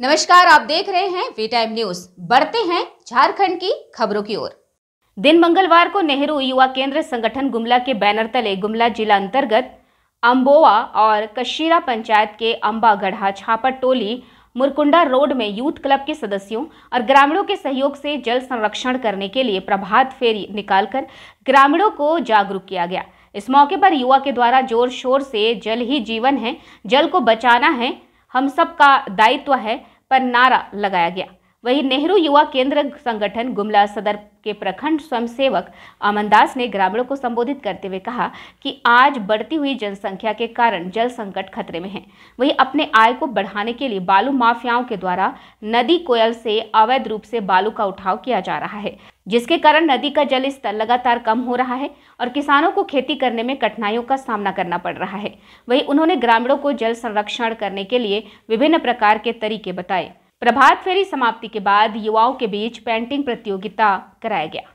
नमस्कार आप देख रहे हैं वी टाइम न्यूज बढ़ते हैं झारखंड की खबरों की ओर दिन मंगलवार को नेहरू युवा केंद्र संगठन गुमला के बैनर तले गुमला जिला अंतर्गत अम्बोआ और कशीरा पंचायत के अम्बा गढ़ा छापर टोली मुरकुंडा रोड में यूथ क्लब के सदस्यों और ग्रामीणों के सहयोग से जल संरक्षण करने के लिए प्रभात फेरी निकालकर ग्रामीणों को जागरूक किया गया इस मौके पर युवा के द्वारा जोर शोर से जल ही जीवन है जल को बचाना है हम सब का दायित्व है पर नारा लगाया गया वहीं नेहरू युवा केंद्र संगठन गुमला सदर के प्रखंड स्वयंसेवक अमनदास ने ग्रामीणों को संबोधित करते हुए कहा कि आज बढ़ती हुई जनसंख्या के कारण जल संकट खतरे में है वहीं अपने आय को बढ़ाने के लिए बालू माफियाओं के द्वारा नदी कोयल से अवैध रूप से बालू का उठाव किया जा रहा है जिसके कारण नदी का जल स्तर लगातार कम हो रहा है और किसानों को खेती करने में कठिनाइयों का सामना करना पड़ रहा है वहीं उन्होंने ग्रामीणों को जल संरक्षण करने के लिए विभिन्न प्रकार के तरीके बताए प्रभात फेरी समाप्ति के बाद युवाओं के बीच पेंटिंग प्रतियोगिता कराया गया